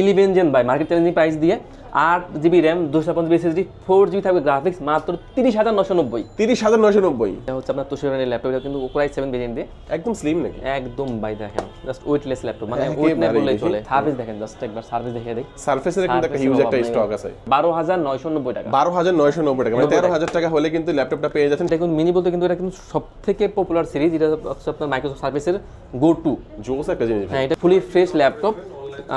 Eleven gen বাই market challenging price দিয়ে আট জিবি র্যাম দুশো পঞ্চাশ এসএসডি ফোর জিবি থাকবে গ্রাফিক্স মাত্র তিরিশ হাজার নশো নব্বই তিরিশ হাজার নশো নব্বই হচ্ছে আপনার তুষার ল্যাপটপ কিন্তু ওপরাই সেভেন ভেরিয়েন্ট দিয়ে একদম স্লিম নাকি একদম বাই দেখেন জাস্ট ওয়েটলেস ল্যাপটপ মানে ওয়েট না বললেই চলে সার্ভিস দেখেন জাস্ট একবার সার্ভিস দেখে দেই সার্ভিসের কিন্তু একটা হিউজ একটা স্টক আছে বারো হাজার নয়শো নব্বই টাকা বারো হাজার নয়শো নব্বই টাকা মানে তেরো হাজার টাকা হলে কিন্তু ল্যাপটপটা পেয়ে যাচ্ছেন দেখুন মিনি বলতে কিন্তু এটা কিন্তু সব থেকে পপুলার সিরিজ এটা হচ্ছে আপনার মাইক্রোসফট সার্ভিসের গো টু জোস একটা জিনিস হ্যাঁ এটা ফুলি ফ্রেশ ল্যাপটপ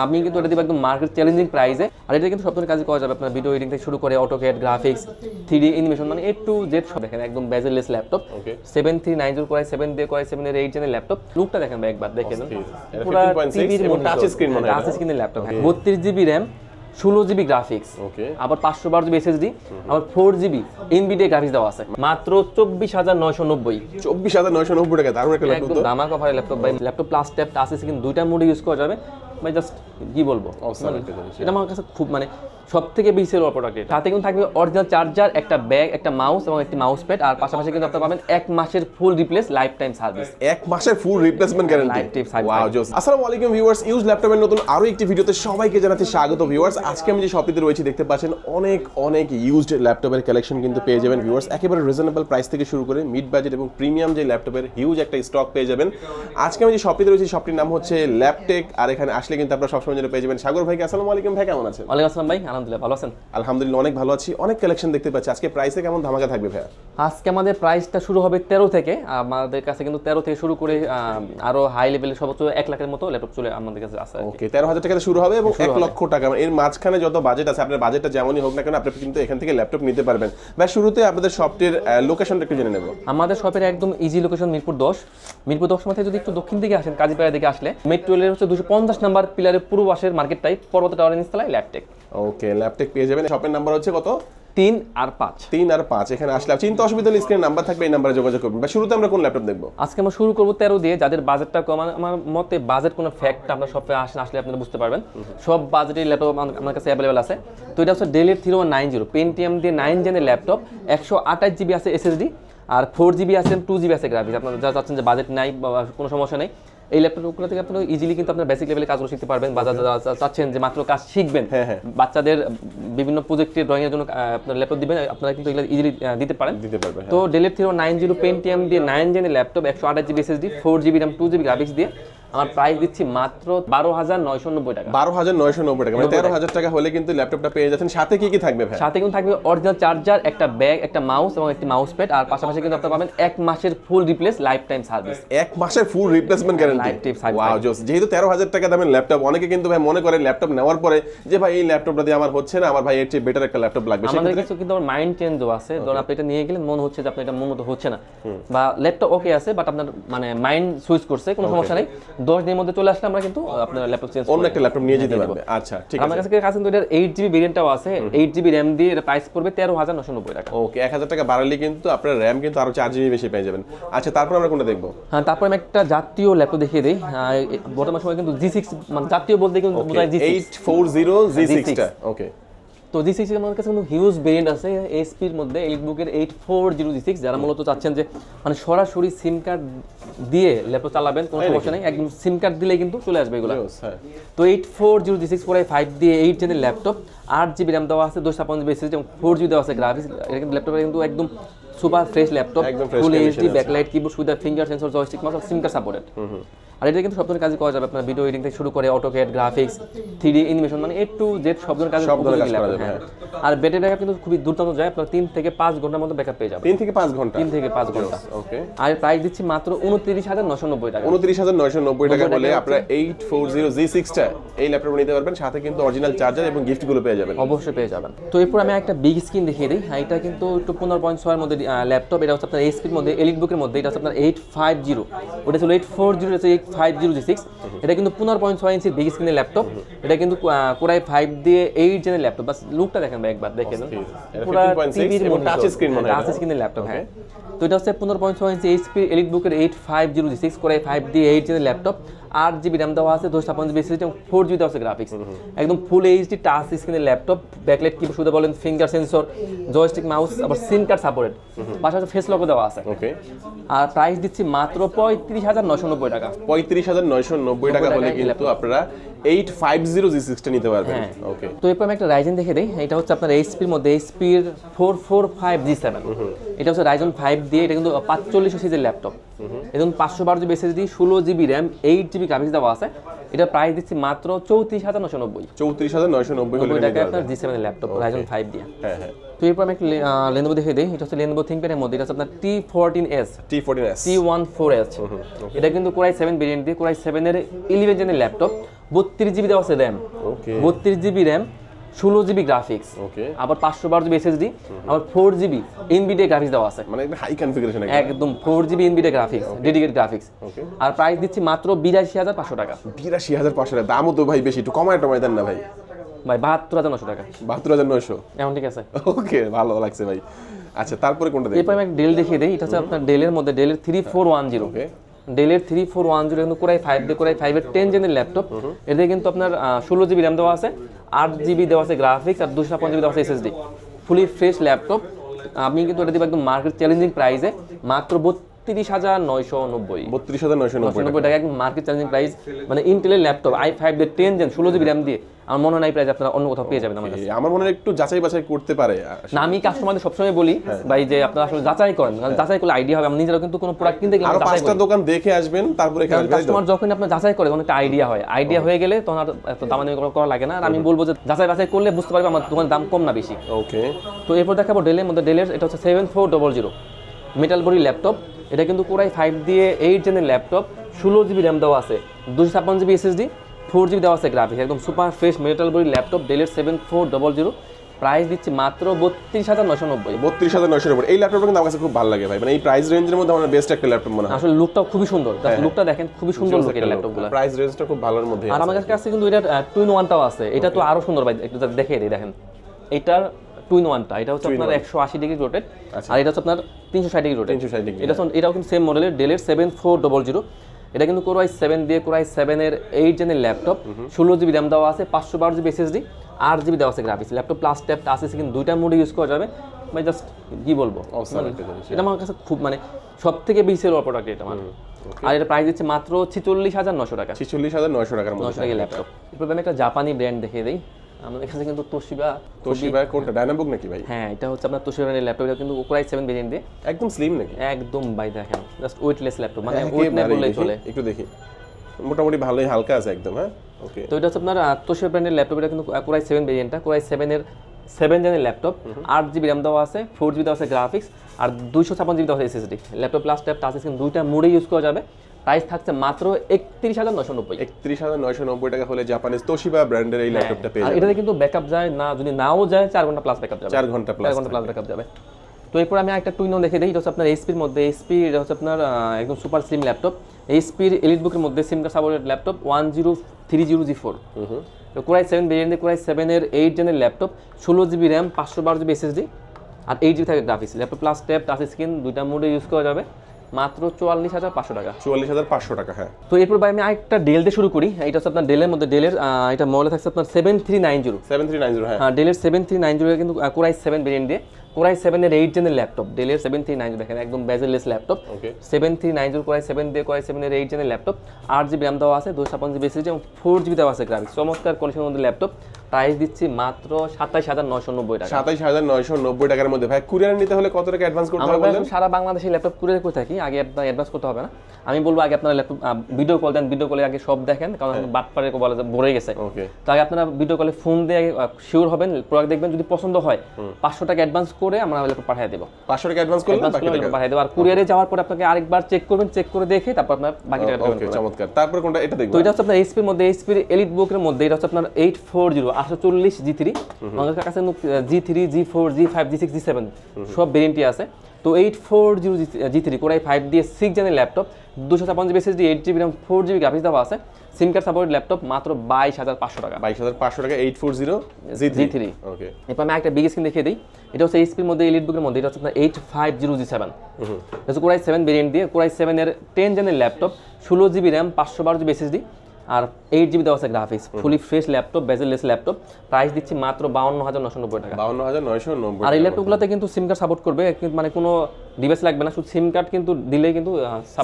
আপনি কিন্তু এটা দিব একদম মার্কেট চ্যালেঞ্জিং প্রাইসে আর এটা কিন্তু সব ধরনের কাজ করা যাবে আপনার ভিডিও এডিটিং থেকে শুরু করে অটোকেট গ্রাফিক্স থ্রি অ্যানিমেশন মানে এ টু জেড সব দেখেন একদম bezelless laptop seven three nine zero করায় সেভেন দিয়ে করায় সেভেন এর এইট জেনের ল্যাপটপ লুকটা দেখেন ভাই একবার দেখেন পুরো টিভির টাচ স্ক্রিন মানে টাচ স্ক্রিনের ল্যাপটপ বত্রিশ জিবি র্যাম ষোলো জিবি গ্রাফিক্স আবার পাঁচশো বারো জিবি এসএসডি আবার ফোর জিবি এনবিডিএ গ্রাফিক্স দেওয়া আছে মাত্র চব্বিশ হাজার নয়শো নব্বই চব্বিশ হাজার নয়শো নব্বই টাকা দারুণ একটা ল্যাপটপ দামা কভারের ল্যাপটপ ভাই laptop plus tap touch screen দুইটা মোডে ইউজ করা যাবে বা জাস্ট কি বলবো মানে এটা আমার কাছে খুব মানে সব থেকে বেশি সেল প্রোডাক্ট এটা কিন্তু থাকবে অরিজিনাল চার্জার একটা ব্যাগ একটা মাউস এবং একটি মাউস প্যাড আর পাশাপাশি কিন্তু পাবেন এক মাসের full replace life time service এক মাসের full replacement guarantee life time service আসসালামু আলাইকুম ভিউয়ার্স ইউজ ল্যাপটপের নতুন আরো একটি ভিডিওতে সবাইকে জানাতে স্বাগত ভিউয়ার্স আজকে আমি যে শপটিতে রয়েছি দেখতে পাচ্ছেন অনেক অনেক ইউজড ল্যাপটপের কালেকশন কিন্তু পেয়ে যাবেন ভিউয়ার্স একেবারে রিজনেবল প্রাইস থেকে শুরু করে মিড বাজেট এবং প্রিমিয়াম যে ল্যাপটপের হিউজ একটা স্টক পেয়ে যাবেন আজকে আমি যে শপটিতে রয়েছি শপটির নাম হচ্ছে ল্যাপটেক আর এখানে আসলে কিন্তু আপনারা সবসময় জন্য পেয়ে যাবেন সাগর ভাইকে আসসালামু আলাইকুম ভাই কেমন আছেন ওয়ালাইকুম আসসালাম ভাই আলহামদুলিল্লাহ ভালো আছেন আলহামদুলিল্লাহ অনেক ভালো আছি অনেক কালেকশন দেখতে পাচ্ছি আজকে প্রাইসে কেমন ধামাকা থাকবে ভাই আজকে আমাদের প্রাইসটা শুরু হবে তেরো থেকে আমাদের কাছে কিন্তু তেরো থেকে শুরু করে আরো হাই লেভেলের সর্বোচ্চ এক লাখের মতো ল্যাপটপ চলে আমাদের কাছে আছে ওকে তেরো হাজার টাকা শুরু হবে এবং হ্যাঁ, এক লক্ষ টাকা এর মাঝখানে যত বাজেট আছে আপনার বাজেটটা যেমনই হোক না কেন আপনি কিন্তু এখান থেকে ল্যাপটপ নিতে পারবেন ভাই শুরুতে আপনাদের শপটির লোকেশনটা একটু জেনে নেব আমাদের শপের একদম ইজি লোকেশন মিরপুর দশ মিরপুর দশ মাথায় যদি একটু দক্ষিণ দিকে আসেন কাজীপাড়া দিকে আসলে মেট্রো রেলের হচ্ছে দুশো পঞ্চাশ নম্বর নাম্বার পিলারের পূর্ব পাশের মার্কেট টাইপ পর্বত টাওয়ারের নিচতলায় ল্যাপটেক ওকে ল্যাপটেক পেয়ে যাবেন শপের নাম্বার হচ্ছে কত তিন আর পাঁচ তিন আর পাঁচ এখানে আসলে চিন্তা অসুবিধা হলে স্ক্রিনে নাম্বার থাকবে এই নাম্বারে যোগাযোগ করবেন বা শুরুতে আমরা কোন ল্যাপটপ দেখবো আজকে আমরা শুরু করবো তেরো দিয়ে যাদের বাজেটটা কম আমার মতে বাজেট কোনো ফ্যাক্ট আপনার শপে আসেন আসলে আপনারা বুঝতে পারবেন সব বাজেটের ল্যাপটপ আমার কাছে অ্যাভেলেবেল আছে তো এটা হচ্ছে ডেলের three one nine zero Pentium দিয়ে নাইন জেনের ল্যাপটপ একশো আঠাশ জিবি আছে এসএসডি আর ফোর জিবি আছে টু জিবি আছে গ্রাফিক্স আপনারা যা চাচ্ছেন যে বাজেট নাই বা কোনো সমস্যা নেই এই ল্যাপটপগুলো থেকে আপনারা ইজিলি কিন্তু আপনার বেসিক লেভেলে কাজগুলো শিখতে পারবেন বা হ্যাঁ। চাচ্ছেন যে মাত্র কাজ শিখবেন হ্যাঁ, হ্যাঁ। বাচ্চাদের বিভিন্ন প্রজেক্টে ড্রয়িং এর জন্য আপনার ল্যাপটপ দিবেন আপনারা কিন্তু এগুলো ইজিলি দিতে পারেন দিতে পারবেন তো ডেলের থ্রি নাইন জিরো পেন্টিএম দিয়ে নাইন জেনের ল্যাপটপ একশো আঠাশ GB SSD four GB RAM two GB graphics দিয়ে আমার প্রাইস দিচ্ছি মাত্র বারো হাজার নয়শো নব্বই টাকা বারো হাজার নয়শো নব্বই টাকা মানে তেরো হাজার টাকা হলে কিন্তু ল্যাপটপটা পেয়ে যাচ্ছেন সাথে কি কি থাকবে ভাই সাথে কিন্তু থাকবে অরিজিনাল চার্জার একটা ব্যাগ একটা মাউস এবং একটি মাউস প্যাড আর পাশাপাশি কিন্তু আপনারা পাবেন এক মাসের full replace life time service এক মাসের ফুল রিপ্লেসমেন্ট গ্যারান্টি ওয়াও জোস যেহেতু তেরো হাজার টাকা দামের ল্যাপটপ অনেকে কিন্তু ভাই মনে করে ল্যাপটপ নেওয়ার পরে যে ভাই এই ল্যাপটপটা দিয়ে আমার হচ্ছে না আমার ভাই এর চেয়ে বেটার একটা ল্যাপটপ লাগবে আমাদের কিছু কিন্তু আমার মাইন্ড চেঞ্জও আছে ধরুন আপনি এটা নিয়ে গেলেন মনে হচ্ছে যে আপনি এটা মন মতো হচ্ছে না বা ল্যাপটপ ওকে আছে বাট আপনার মানে মাইন্ড সুইচ করছে কোনো সমস্যা নেই 10 দিনের মধ্যে চলে আসলে আমরা কিন্তু আপনার ল্যাপটপ চেঞ্জ অন্য একটা ল্যাপটপ নিয়ে যেতে পারবে আচ্ছা ঠিক আছে আমার কাছে কাছে কিন্তু এটা এইট জিবি ভেরিয়েন্টটাও আছে এইট জিবি র্যাম দিয়ে এর প্রাইস পড়বে 13990 টাকা ওকে 1000 টাকা বাড়ালে কিন্তু আপনার র্যাম কিন্তু আরো চার জিবি বেশি পেয়ে যাবেন আচ্ছা তারপর আমরা কোনটা দেখব হ্যাঁ তারপর আমি একটা জাতীয় ল্যাপটপ দেখিয়ে দেই বর্তমান সময় কিন্তু G6 মানে জাতীয় বলতে কিন্তু বোঝায় G6 840 G6 টা ওকে তো জি সিক্স আমাদের কাছে কিন্তু হিউজ ভেরিয়েন্ট আছে এসপির মধ্যে eight eight four zero G six যারা মূলত চাচ্ছেন যে মানে সরাসরি সিম কার্ড দিয়ে ল্যাপটপ চালাবেন কোনো সমস্যা নেই একদম সিম কার্ড দিলে কিন্তু চলে আসবে এগুলো হ্যাঁ। তো eight four zero G six four five দিয়ে এইট জেনের ল্যাপটপ আট জিবি র্যাম দেওয়া আছে দশ ছাপান্ন জিবি এবং ফোর জিবি দেওয়া আছে গ্রাফিক্স ল্যাপটপটা কিন্তু একদম super fresh laptop full HD backlight keyboard সুবিধা ফিঙ্গার সেন্সর জয়স্টিক মাস সিম কার্ড সাপোর্টেড আর এটা কিন্তু সব ধরনের কাজই করা যাবে আপনার ভিডিও এডিটিং থেকে শুরু করে অটোকেট গ্রাফিক্স থ্রি এনিমেশন মানে এ টু জেড সব ধরনের কাজ করা যাবে হ্যাঁ। হ্যাঁ। আর ব্যাটারি ব্যাকআপ কিন্তু খুবই দুর্দান্ত যায় আপনার তিন থেকে পাঁচ ঘন্টার মধ্যে ব্যাকআপ পেয়ে যাবেন তিন থেকে পাঁচ ঘন্টা তিন থেকে পাঁচ ঘন্টা ওকে আর প্রাইস দিচ্ছি মাত্র উনত্রিশ হাজার নশো নব্বই টাকা উনত্রিশ হাজার নশো নব্বই টাকা বলে আপনার এইট ফোর জিরো জি সিক্সটা এই ল্যাপটপ নিতে পারবেন সাথে কিন্তু অরিজিনাল চার্জার এবং গিফটগুলো পেয়ে যাবেন অবশ্যই পেয়ে যাবেন তো এরপর আমি একটা বিগ স্ক্রিন দেখিয়ে দিই হ্যাঁ এটা কিন্তু একটু পনেরো পয়েন্ট ছয়ের মধ্যে ল্যাপটপ এটা হচ্ছে আপনার এইচপির মধ্যে এলিট বুকের মধ্যে এটা হচ্ছে আপনার এইট ফাইভ জিরো ওটা ছিল eight four zero five zero G six এটা কিন্তু পনেরো পয়েন্ট ছয় ইঞ্চির বিগ স্ক্রিনের ল্যাপটপ এটা কিন্তু কোরাই ফাইভ দিয়ে এইট জেনের ল্যাপটপ বাস লুকটা দেখেন ভাই একবার দেখে দেন স্ক্রিনের ল্যাপটপ হ্যাঁ তো এটা হচ্ছে পনেরো পয়েন্ট ছয় ইঞ্চি এইচপি এলিট বুকের eight five zero G six core i five দিয়ে এইট জেনের ল্যাপটপ আট জিবি র্যাম দেওয়া আছে দুশো ছাপ্পান্ন বেশি ফোর জিবি দেওয়া আছে গ্রাফিক্স একদম ফুল এইচডি টাচ স্ক্রিনের ল্যাপটপ ব্যাকলাইট কি শুধু বলেন ফিঙ্গার সেন্সর জয়স্টিক মাউস আবার সিম কার্ড সাপোর্টেড পাশাপাশি ফেস লকও দেওয়া আছে আর প্রাইস দিচ্ছি মাত্র পঁয়ত্রিশ হাজার নয়শো নব্বই টাকা পঁয়ত্রিশ হাজার নয়শো নব্বই টাকা হলে কিন্তু আপনারা এইট ফাইভ জিরো জি সিক্সটা নিতে পারবেন ওকে হ্যাঁ। তো এরপর আমি একটা রাইজেন দেখে দিই এটা হচ্ছে আপনার এইচপির মধ্যে এইচপির four four five G seven এটা হচ্ছে রাইজন ফাইভ দিয়ে এটা কিন্তু পাঁচচল্লিশ সিজের ল্যাপটপ এবং পাঁচশো বারো জিবি এসএসডি ষোলো GB RAM eight GB graphics দেওয়া আছে এটা প্রাইস দিচ্ছি মাত্র চৌত্রিশ হাজার নশো নব্বই চৌত্রিশ হাজার নশো নব্বই টাকা আপনার G seven laptop Ryzen five দিয়ে হ্যাঁ, হ্যাঁ তো এরপর আমি একটা লেনবো দেখে দিই এটা হচ্ছে লেনবো থিঙ্কপ্যাডের মধ্যে এটা হচ্ছে আপনার T fourteen S T fourteen S T one four S এটা কিন্তু কোরাই সেভেন ভেরিয়েন্ট দিয়ে কোরাই সেভেনের ইলেভেন জেনের ল্যাপটপ বত্রিশ জিবি দেওয়া আছে র্যাম বত্রিশ জিবি র্যাম ষোলো জিবি গ্রাফিক্স আবার পাঁচশো বারো জিবি এসএসডি আবার ফোর জিবি ইনবিডিয়া গ্রাফিক্স দেওয়া আছে মানে হাই কনফিগারেশন একদম four GB Nvidia graphics dedicate graphics আর প্রাইস দিচ্ছি মাত্র বিরাশি হাজার পাঁচশো টাকা বিরাশি হাজার পাঁচশো টাকা দামও তো ভাই বেশি একটু কমায় টমায় দেন না ভাই ভাই বাহাত্তর হাজার নশো টাকা বাহাত্তর হাজার নশো এমন ঠিক আছে ওকে ভালো লাগছে ভাই আচ্ছা তারপরে কোনটা দেখি এরপর আমি ডেল দেখিয়ে দিই এটা হচ্ছে আপনার ডেলের মধ্যে ডেলের থ্রি ফোর ওয়ান জিরো ডেলের থ্রি ফোর ওয়ান জিরো কিন্তু কোরাই ফাইভ দিয়ে কোরাই ফাইভের টেন জেনের ল্যাপটপ এতে কিন্তু আপনার ষোলো জিবি র্যাম দেওয়া আছে আট জিবি দেওয়া আছে গ্রাফিক্স আর দুশো পঞ্চাশ জিবি দেওয়া আছে এসএসডি ফুলি ফ্রেশ ল্যাপটপ আপনি কিন্তু এটা দেবেন একদম মার্কেট চ্যালেঞ্জিং প্রাইসে মাত্র বত্রিশ হাজার নয়শো নব্বই বত্রিশ হাজার নয়শো নব্বই টাকা একদম মার্কেট চ্যালেঞ্জিং প্রাইস মানে ইন্টেলের ল্যাপটপ আই ফাইভ দিয়ে টেন জেন ষোলো জিবি র্যাম দিয়ে আমার মনে নাই প্রাইজ আপনারা অন্য কোথাও পেয়ে যাবেন আমার কাছে আমার মনে হয় একটু যাচাই বাছাই করতে পারে না আমি কাস্টমারদের সবসময় বলি হ্যাঁ। ভাই যে আপনারা আসলে যাচাই করেন কারণ হ্যাঁ। যাচাই করলে আইডিয়া হবে আমি নিজেরা কিন্তু কোনো প্রোডাক্ট কিনতে গেলে আরো পাঁচটা দোকান দেখে আসবেন তারপরে এখানে আসবেন। কাস্টমার যখন আপনার যাচাই করে অনেকটা আইডিয়া হয় আইডিয়া হয়ে গেলে তখন আর এত দামাদামি করা- করা লাগে না আর আমি বলবো যে যাচাই বাছাই করলে বুঝতে পারবে আমার দোকানের দাম কম না বেশি ওকে তো এরপর দেখাবো ডেলের মধ্যে ডেলের এটা হচ্ছে seven four double zero metal body laptop এটা কিন্তু কোরাই ফাইভ দিয়ে এইট জেনের ল্যাপটপ ষোলো জিবি র্যাম দেওয়া আছে দুশো ছাপ্পান্ন জিবি এসএসডি ফোর জিবি দেওয়া আছে গ্রাফিক্স একদম super fresh metal body laptop ডেলের seven four double zero price দিচ্ছি মাত্র বত্রিশ হাজার নশো নব্বই বত্রিশ হাজার নশো নব্বই এই ল্যাপটপটা কিন্তু আমার খুব ভালো লাগে ভাই মানে এই প্রাইস রেঞ্জের মধ্যে আমার বেস্ট একটা ল্যাপটপ মনে হয় আসলে লুকটা খুবই সুন্দর লুকটা হ্যাঁ, হ্যাঁ। দেখেন খুবই সুন্দর লুক এটা ল্যাপটপগুলো প্রাইস রেঞ্জটা খুব ভালোর মধ্যে আর আমার কাছে কিন্তু এটা টু ইন ওয়ানটাও আছে এটা তো আরও সুন্দর ভাই একটু দেখে দিই দেখেন এটার টু ইন ওয়ানটা এটা হচ্ছে আপনার একশো আশি ডিগ্রি আচ্ছা। রোটেড আর এটা হচ্ছে আপনার তিনশো ষাট ডিগ্রি রোটেড এটা হ্যাঁ। এটাও কিন্তু সেম মডেলের ডেলের সেভেন ফোর ডবল জিরো এটা কিন্তু কোরআই সেভেন দিয়ে কোরআই সেভেনের এইট জেনের ল্যাপটপ ষোলো জিবি র্যাম দেওয়া আছে পাঁচশো বারো জিবি এসএসডি আট জিবি দেওয়া আছে গ্রাফিক্স ল্যাপটপ প্লাস ট্যাপ আছে কিন্তু দুইটা মোডে ইউজ করা যাবে মানে জাস্ট কি বলবো মানে এটা আমার কাছে খুব মানে সব থেকে বেশি হলো প্রোডাক্ট এটা মানে আর এটা প্রাইস দিচ্ছে মাত্র ছিচল্লিশ হাজার নশো টাকা ছিচল্লিশ হাজার নশো টাকার নশো টাকা ল্যাপটপ এরপর আমি একটা জাপানি ব্র্যান্ড দেখিয়ে দিই আমাদের কাছে কিন্তু তোশিবা তোশিবা কোনটা নাকি ভাই হ্যাঁ এটা হচ্ছে আপনার তোশিবা ল্যাপটপ মানে এটা কিন্তু ওকরাই 7 ভেরিয়েন্ট দিয়ে একদম স্লিম নাকি একদম ভাই দেখেন জাস্ট ওয়েটলেস ল্যাপটপ মানে ওয়েট না বললেই চলে একটু দেখি মোটামুটি ভালোই হালকা আছে একদম হ্যাঁ ওকে তো এটা হচ্ছে আপনার তোশিবা ব্র্যান্ডের ল্যাপটপ এটা কিন্তু 7 7 এর সেভেন জেনের ল্যাপটপ আট জিবি র্যাম দেওয়া আছে ফোর জিবি দেওয়া আছে গ্রাফিক্স আর দুইশো ছাপান্ন জিবি দেওয়া আছে SSD laptop plus tap touch screen দুইটা মোডে ইউজ করা যাবে প্রাইস থাকছে মাত্র একত্রিশ হাজার নয়শো নব্বই একত্রিশ হাজার নয়শো নব্বই টাকা হলে জাপানিজ তোশিবা ব্র্যান্ডের এই হ্যাঁ, ল্যাপটপটা পেয়ে এটাতে কিন্তু ব্যাকআপ যায় না যদি নাও যায় চার ঘন্টা প্লাস ব্যাকআপ যাবে চার ঘন্টা প্লাস ঘন্টা প্লাস ব্যাকআপ যাবে তো এরপর আমি একটা টুইনো দেখে দিই এটা হচ্ছে আপনার এসপির মধ্যে এসপি এটা হচ্ছে আপনার একদম সুপার সিম ল্যাপটপ এসপির এলিট বুকের মধ্যে সিমটা supported laptop one zero three zero G four core i seven ভেরিয়েন্টে কোরাই সেভেনের এইট জেনের ল্যাপটপ ষোলো জিবি র্যাম পাঁচশো বারো জিবি এসএসডি আর এইট জিবি থাকে graphics laptop plus tab touch screen দুইটা মোডে ইউজ করা যাবে মাত্র চুয়াল্লিশ হাজার পাঁচশো টাকা চুয়াল্লিশ হাজার পাঁচশো টাকা হ্যাঁ তো এরপর ভাই আমি আরেকটা ডেল দিয়ে শুরু করি এটা হচ্ছে আপনার ডেলের মধ্যে ডেলের এটা মডেল থাকছে আপনার seven three nine zero seven three nine zero হ্যাঁ ডেলের সেভেন থ্রি নাইন জিরো কিন্তু কোরাই সেভেন ভেরিয়েন্ট দিয়ে কোরাই সেভেনের এইট জেনের ল্যাপটপ ডেলের সেভেন থ্রি নাইন দেখেন একদম bezelless laptop seven three nine zero core i seven দিয়ে কোরাই সেভেনের এইট জেনের ল্যাপটপ আট জিবি র্যাম দেওয়া আছে দুশো ছাপান্ন জিবি এসএসডি এবং ফোর জিবি দেওয়া আছে গ্রাফিক্স চমৎকার কন্ডিশনের মধ্যে ল্যাপটপ প্রাইস দিচ্ছি মাত্র সাতাইশ হাজার নয়শো নব্বই টাকা সাতাইশ হাজার নয়শো নব্বই টাকার মধ্যে ভাই কুরিয়ার নিতে হলে কত টাকা অ্যাডভান্স করতে হবে সারা বাংলাদেশে ল্যাপটপ কুরিয়ার করে থাকি আগে আপনার অ্যাডভান্স করতে হবে না আমি বলবো আগে আপনারা ল্যাপটপ ভিডিও কল দেন ভিডিও কলে আগে সব দেখেন কারণ হ্যাঁ। বাটপারে যায় ভরে গেছে তো আগে আপনারা ভিডিও কলে ফোন দিয়ে শিওর হবেন প্রোডাক্ট দেখবেন যদি পছন্দ হয় পাঁচশো টাকা অ্যাডভান্স করে আমরা ল্যাপটপ পাঠিয়ে দেবো পাঁচশো টাকা অ্যাডভান্স করে পাঠিয়ে দেবো আর কুরিয়ারে যাওয়ার পরে আপনাকে আরেকবার চেক করবেন চেক করে দেখে তারপর আপনার বাকি টাকা চমৎকার তারপর কোনটা এটা দেখবেন তো এটা হচ্ছে আপনার এইচপির মধ্যে এইচপির এলিট বুকের মধ্যে এটা হচ্ছে আপনার এইট ফোর জিরো আটশো জি থ্রি আমাদের কাছে G three G four G five G six G seven সব ভেরিয়েন্টই আছে তো eight four zero G three five six জেনের ল্যাপটপ দুশো GB SSD eight GB four GB graphics দেওয়া আছে সিম কার্ড ল্যাপটপ মাত্র বাইশ হাজার পাঁচশো টাকা বাইশ হাজার পাঁচশো টাকা eight four zero G three okay এরপর আমি একটা বিগ স্ক্রিন দেখিয়ে দিই এটা হচ্ছে এইচপির মধ্যে এলিট বুকের মধ্যে এটা হচ্ছে eight five zero G seven হচ্ছে কোরাই সেভেন ভেরিয়েন্ট দিয়ে কোরাই সেভেনের টেন জেনের ল্যাপটপ ষোলো জিবি র্যাম পাঁচশো বারো জিবি এসএসডি আর এইট জিবি দেওয়া আছে graphics fully fresh laptop bezelless laptop price দিচ্ছি মাত্র বাউন্ন হাজার নশো নব্বই টাকা বাউন্ন হাজার নয়শো নব্বই আর এই ল্যাপটপগুলোতে কিন্তু সিম কার্ড সাপোর্ট করবে মানে কোনো ডিভাইস লাগবে না শুধু সিম কার্ড কিন্তু দিলেই কিন্তু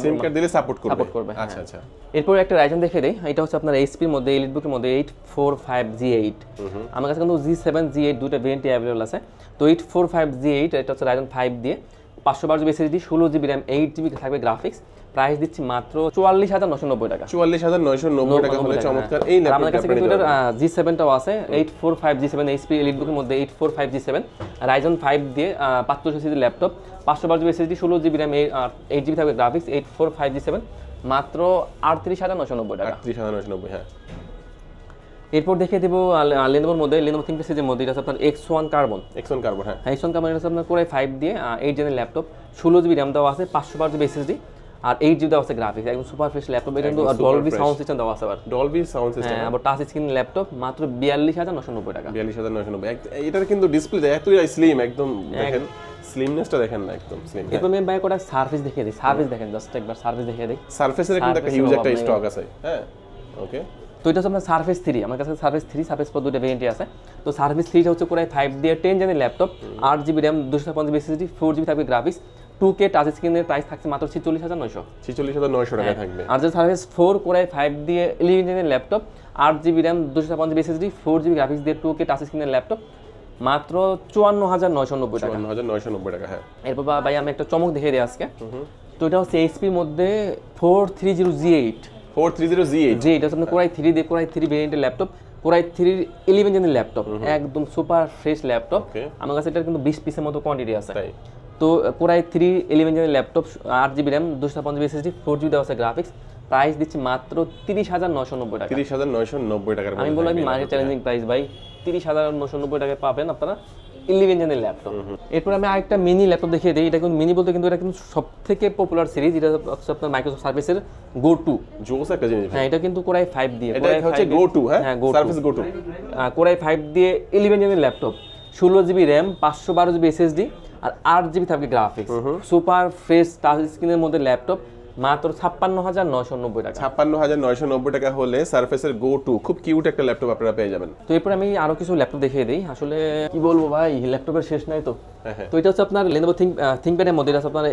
সিম কার্ড দিলে সাপোর্ট করবে সাপোর্ট করবে আচ্ছা হ্যাঁ। আচ্ছা এরপর একটা রাইজন দেখে দেই এটা হচ্ছে আপনার এইচপির মধ্যে এইট বুকের মধ্যে eight four five G eight আমার কাছে কিন্তু জি সেভেন জি এইট দুটা ভেন্টি অ্যাভেলেবল আছে তো eight four five G eight এটা হচ্ছে রাইজন ফাইভ দিয়ে পাঁচশো বারো জিবি এসএসডি ষোলো জিবি র্যাম এইট জিবি থাকবে গ্রাফিক্স প্রাইস দিচ্ছি মাত্র চুয়াল্লিশ হাজার নশো নব্বই টাকা চুয়াল্লিশ হাজার নয়শো নব্বই টাকা হলে চমৎকার হ্যাঁ। এই আমাদের কাছে কিন্তু জি সেভেনটাও আছে eight four five G seven HP এলিটবুকের মধ্যে eight four five G seven Ryzen five দিয়ে পাঁচশো সিসি ল্যাপটপ পাঁচশো বারো জিবি এসএসডি ষোলো জিবি র্যাম এইট জিবি থাকবে graphics eight four five G seven মাত্র আটত্রিশ হাজার নশো নব্বই টাকা আটত্রিশ হাজার নশো নব্বই হ্যাঁ এরপর দেখিয়ে দেবো লেনোভোর মধ্যে লেনোভো থিঙ্ক সিরিজের মধ্যে এটা আপনার X one carbon X one carbon হ্যাঁ এক্স ওয়ান কার্বন এটা আপনার করে ফাইভ দিয়ে এইট জেনের ল্যাপটপ ষোলো জিবি র্যাম দেওয়া আছে পাঁচশো বারো জিবি এসএসডি আর এইট জিবি দেওয়া আছে গ্রাফিক্স একদম সুপার ফ্রেশ ল্যাপটপ এটা কিন্তু ডলবি সাউন্ড সিস্টেম দেওয়া আছে আবার ডলবি সাউন্ড সিস্টেম হ্যাঁ আবার টাচ স্ক্রিন ল্যাপটপ মাত্র বিয়াল্লিশ হাজার নশো নব্বই টাকা বিয়াল্লিশ হাজার নশো নব্বই এটার কিন্তু ডিসপ্লে এতই স্লিম একদম দেখেন স্লিমনেসটা দেখেন না একদম স্লিম এরপর হ্যাঁ। আমি ভাই কোটা সার্ফেস দেখিয়ে দিই সার্ফেস দেখেন জাস্ট একবার সার্ফেস দেখিয়ে দিই সার্ফেসের কিন্তু একটা হিউজ একটা স্টক আছে হ্যাঁ ওকে তো এটা হচ্ছে আপনার সার্ফেস থ্রি আমার কাছে সার্ফেস থ্রি সার্ফেস পর দুটো ভেরিয়েন্টই আছে তো সার্ফেস থ্রিটা হচ্ছে পুরো ফাইভ দিয়ে টেন জানি ল্যাপটপ আট জিবি র্যাম দুশো পঞ্চাশ জিবি ফোর জিবি থাকবে গ্রাফিক্স টু কে টাচ স্ক্রিনের প্রাইস থাকছে মাত্র ছিচল্লিশ হাজার নয়শো ছিচল্লিশ হাজার নয়শো টাকা হ্যাঁ। থাকবে আর যে সার্ভিস ফোর কোরাই ফাইভ দিয়ে ইলেভেন ল্যাপটপ আট জিবি র্যাম দুশো ছাপান্ন জিবি ফোর জিবি গ্রাফিক্স দিয়ে টু কে টাচ স্ক্রিনের ল্যাপটপ মাত্র চুয়ান্ন হাজার নয়শো নব্বই টাকা হাজার নয়শো নব্বই টাকা হ্যাঁ এরপর ভাই আমি একটা চমক দেখিয়ে দিই আজকে তো এটা হচ্ছে এইচপির মধ্যে four three zero G eight four three zero G eight G এটা হচ্ছে কোরাই থ্রি দিয়ে কোরাই থ্রি ভেরিয়েন্টের ল্যাপটপ কোরাই থ্রির ইলেভেন জেনের ল্যাপটপ একদম সুপার ফ্রেশ ল্যাপটপ আমার কাছে এটা কিন্তু বিশ পিসের মতো কোয়ান্টিটি আছে তো পুরাই থ্রি ইলেভেন জেনের ল্যাপটপ আট জিবি র্যাম দুশো পঞ্চাশ এসএসডি ফোর জিবি দেওয়া গ্রাফিক্স প্রাইস দিচ্ছি মাত্র তিরিশ হাজার নশো নব্বই টাকা তিরিশ হাজার নশো নব্বই টাকা আমি বললাম মার্কেট চ্যালেঞ্জিং প্রাইস ভাই তিরিশ হাজার নশো নব্বই টাকায় পাবেন আপনারা ইলেভেন জেনের ল্যাপটপ এরপর আমি আরেকটা মিনি ল্যাপটপ দেখিয়ে দিই এটা কিন্তু মিনি বলতে কিন্তু এটা কিন্তু সব থেকে পপুলার সিরিজ এটা হচ্ছে আপনার মাইক্রোসফট সার্ভিসের গো টু জোস একটা জিনিস হ্যাঁ এটা কিন্তু কোরাই ফাইভ দিয়ে এটা হচ্ছে গো টু হ্যাঁ service Go two core i five দিয়ে ইলেভেন জেনের ল্যাপটপ ষোলো জিবি র্যাম পাঁচশো বারো জিবি এসএসডি আর আট জিবি থাকবে গ্রাফিক্স সুপার ফ্রেশ টাচ স্ক্রিনের মধ্যে ল্যাপটপ মাত্র ছাপ্পান্ন হাজার নয়শো নব্বই টাকা ছাপ্পান্ন হাজার নয়শো নব্বই টাকা হলে সার্ফেস এর গো টু খুব কিউট একটা ল্যাপটপ আপনারা পেয়ে যাবেন তো এরপর আমি আরো কিছু ল্যাপটপ দেখিয়ে দিই আসলে কি বলবো ভাই ল্যাপটপের শেষ নাই তো হ্যাঁ, হ্যাঁ। তো এটা হচ্ছে আপনার লেনোভো থিঙ্ক থিঙ্কপ্যাডের মধ্যে এটা আপনার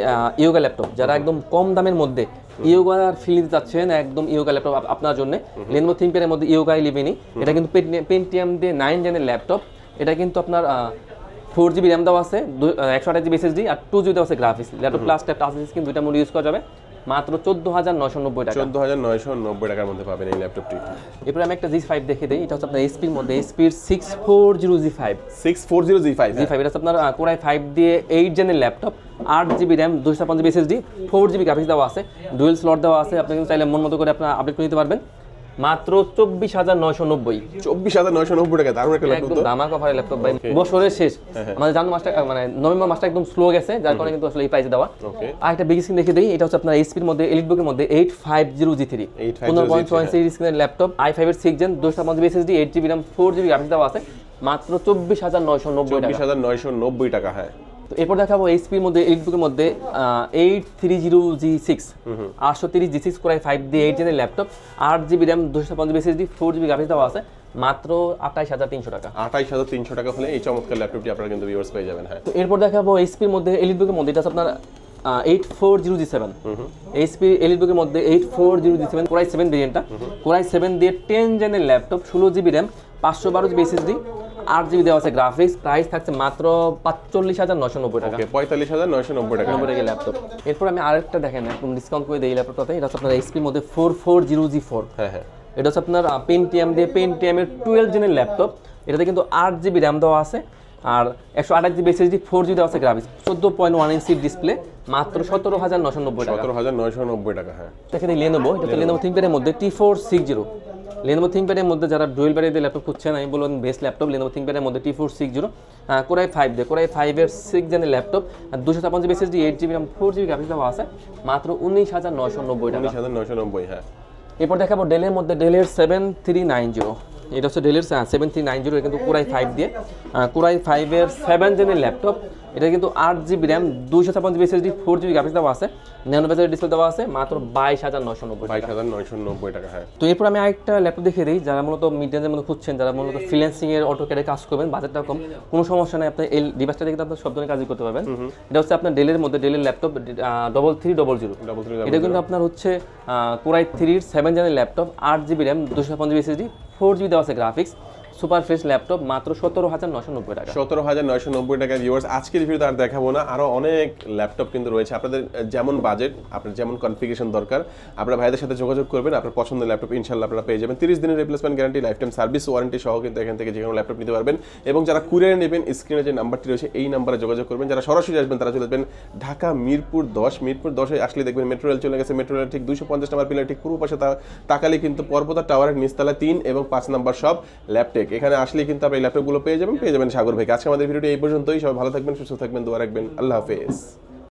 ইয়োগা ল্যাপটপ যারা একদম কম দামের মধ্যে ইয়োগা আর ফিল দিতে চাচ্ছেন একদম ইয়োগা ল্যাপটপ আপনার জন্য লেনোভো থিঙ্কপ্যাডের মধ্যে ইয়োগাই ইলেভেনই এটা কিন্তু পেন্টিএম দিয়ে নাইন জেনের ল্যাপটপ এটা কিন্তু আপনার ফোর জিবি র্যাম দেওয়া আছে একশো আঠাশ জিবি এসএসডি আর টু জিবি দেওয়া আছে graphics laptop plus tap screen দুইটা মোড ইউজ করা যাবে মাত্র চোদ্দ হাজার নয়শো নব্বই টাকা চোদ্দ হাজার নয়শো নব্বই টাকার মধ্যে পাবেন এই ল্যাপটপটি এরপরে আমি একটা জি ফাইভ দেখে দিই এটা হচ্ছে আপনার এসপির মধ্যে এসপির six four zero G five six four zero G five G five এটা হচ্ছে আপনার কোরাই ফাইভ দিয়ে এইট জেনের ল্যাপটপ আট জিবি র্যাম দুশো পঞ্চাশ এসএসডি ফোর জিবি গ্রাফিক্স দেওয়া আছে ডুয়েল স্লট দেওয়া আছে আপনি কিন্তু চাইলে মন মতো করে আপনার আপডেট করে নিতে পারবেন মাত্র চব্বিশ হাজার নয়শো নব্বই চব্বিশ হাজার নয়শো নব্বই টাকা দারুণ একটা ল্যাপটপ ধামাকা ফারে ল্যাপটপ ভাই বছরের শেষ আমাদের হ্যাঁ, হ্যাঁ। জানুয়ারি মাসটা মানে নভেম্বর মাসটা একদম স্লো গেছে যার কারণে কিন্তু আসলে এই প্রাইসে দেওয়া আর একটা বিগ স্ক্রিন দেখে দিই এটা হচ্ছে আপনার এইচপির মধ্যে এলিট বুকের মধ্যে eight five zero G three পনেরো পয়েন্ট ছয় সিক্স স্ক্রিনের ল্যাপটপ আই ফাইভের সিক্স জেন দুশো পঞ্চাশ SSD eight GB RAM four GB graphics দেওয়া আছে মাত্র চব্বিশ হাজার নয়শো নব্বই চব্বিশ হাজার নয়শো নব্বই টাকা হ্যাঁ তো এরপর দেখাবো এইচপির মধ্যে এইট বুকের মধ্যে eight three zero G six আটশো তিরিশ G six core i five G eight জেনের ল্যাপটপ আট জিবি র্যাম দুশো পঞ্চাশ এসএসডি ফোর জিবি গ্রাফিক্স দেওয়া আছে মাত্র আঠাইশ হাজার তিনশো টাকা আঠাইশ হাজার তিনশো টাকা হলে এই চমৎকার ল্যাপটপটি আপনারা কিন্তু ভিউয়ার্স পেয়ে যাবেন হ্যাঁ তো এরপর দেখাবো এইচপির মধ্যে এলিট বুকের মধ্যে এটা আপনার eight four zero G seven HP Elite বুকের মধ্যে eight four zero G seven core i seven ভেরিয়েন্টটা কোরাই সেভেন দিয়ে টেন জেনের ল্যাপটপ ষোলো জিবি র্যাম পাঁচশো বারো জিবি এসএসডি আট জিবি দেওয়া আছে গ্রাফিক্স প্রাইস থাকছে মাত্র পাঁচচল্লিশ হাজার নশো নব্বই টাকা পঁয়তাল্লিশ হাজার নশো নব্বই টাকা নম্বরে টাকা ল্যাপটপ এরপর আমি আরেকটা দেখেন একদম ডিসকাউন্ট করে দেই ল্যাপটপটাতে এটা হচ্ছে আপনার এসপির মধ্যে four four zero G four হ্যাঁ হ্যাঁ এটা হচ্ছে আপনার পেন্টিএম দিয়ে পেন পেন্টিএমের টুয়েলভ জেনের ল্যাপটপ এটাতে কিন্তু আট জিবি র্যাম দেওয়া আছে আর একশো আঠাশ জিবি এসএসডি ফোর জি দেওয়া আছে গ্রাফিক্স চোদ্দ পয়েন্ট ওয়ান ইঞ্চির ডিসপ্লে মাত্র সতেরো হাজার নশো নব্বই টাকা সতেরো হাজার নয়শো নব্বই টাকা হ্যাঁ সেখানে লেনোভো এটা হচ্ছে লেনোভো থিঙ্কপ্যাডের মধ্যে T four six zero Lenovo থিঙ্কপ্যাডের মধ্যে যারা ডুয়েল দিয়ে ল্যাপটপ খুঁজছেন আমি বলুন বেস্ট ল্যাপটপ লেনোভো থিঙ্কপ্যাডের মধ্যে T four six zero core i five দিয়ে কোরাই ফাইভের সিক্স জেনের ল্যাপটপ দুশো ছাপান্ন GB SSD eight GB four GB graphics দেওয়া আছে মাত্র উনিশ হাজার নয়শো নব্বই টাকা উনিশ হাজার নয়শো নব্বই হ্যাঁ এরপর দেখাবো ডেলের মধ্যে ডেলের সেভেন থ্রি নাইন জিরো এটা হচ্ছে ডেলের সেভেন থ্রি নাইন জিরো কিন্তু কোরাই ফাইভ দিয়ে কোরাই ফাইভের সেভেন জেনের ল্যাপটপ এটা কিন্তু আট জিবি র্যাম দুইশো ছাপান GB SSD four GB graphics দেওয়া আছে ন্যানো প্যাসের ডিসপ্লে দেওয়া আছে মাত্র বাইশ হাজার নয়শো নব্বই বাইশ হাজার নয়শো নব্বই টাকা হ্যাঁ তো এরপর আমি আরেকটা ল্যাপটপ দেখিয়ে দিই যারা মূলত মিড রেঞ্জের মধ্যে খুঁজছেন যারা মূলত ফ্রিল্যান্সিং এর অটো ক্যাডে কাজ করবেন বাজেটটা কম কোনো সমস্যা নেই আপনি এই ডিভাইসটা দেখে আপনার সব ধরনের কাজই করতে পারবেন এটা হচ্ছে আপনার ডেলের মধ্যে ডেলের laptop double three double zero এটা কিন্তু আপনার হচ্ছে কোরাই থ্রির সেভেন জেনের ল্যাপটপ আট জিবি র্যাম দুশো ছাপান জিবি এসএসডি ফোর জিবি দেওয়া আছে গ্রাফিক্স সুপার ফ্রেশ ল্যাপটপ মাত্র সতেরো হাজার নশো নব্বই টাকা সতেরো হাজার নশো নব্বই টাকা ভিউয়ার্স আজকের ভিডিওতে আর দেখাবো না আরও অনেক ল্যাপটপ কিন্তু রয়েছে আপনাদের যেমন বাজেট আপনার যেমন কনফিগেশন দরকার আপনারা ভাইদের সাথে যোগাযোগ করবেন আপনার পছন্দের ল্যাপটপ ইনশাল্লাহ আপনারা পেয়ে যাবেন তিরিশ দিনের replacement guarantee life time service warranty সহ কিন্তু এখান থেকে যে কোনো ল্যাপটপ নিতে পারবেন এবং যারা কুরিয়ার নেবেন স্ক্রিনে যে নাম্বারটি রয়েছে এই নাম্বারে যোগাযোগ করবেন যারা সরাসরি আসবেন তারা চলে যাবেন ঢাকা মিরপুর দশ মিরপুর দশে আসলে দেখবেন মেট্রো রেল চলে গেছে মেট্রো রেল ঠিক দুশো পঞ্চাশ নাম্বার পিলার ঠিক পূর্ব পাশে তাকালে কিন্তু পর্বতা টাওয়ারের নিস্তালা তিন এবং পাঁচ নাম্বার সব ল্যাপটেক ভেক এখানে আসলে কিন্তু আপনি ল্যাপটপগুলো পেয়ে যাবেন পেয়ে যাবেন সাগর ভেক আজকে আমাদের ভিডিওটি এই পর্যন্তই সবাই ভালো থাকবেন সুস্থ থাকবেন দোয়া রাখবেন আল্লাহ হাফেজ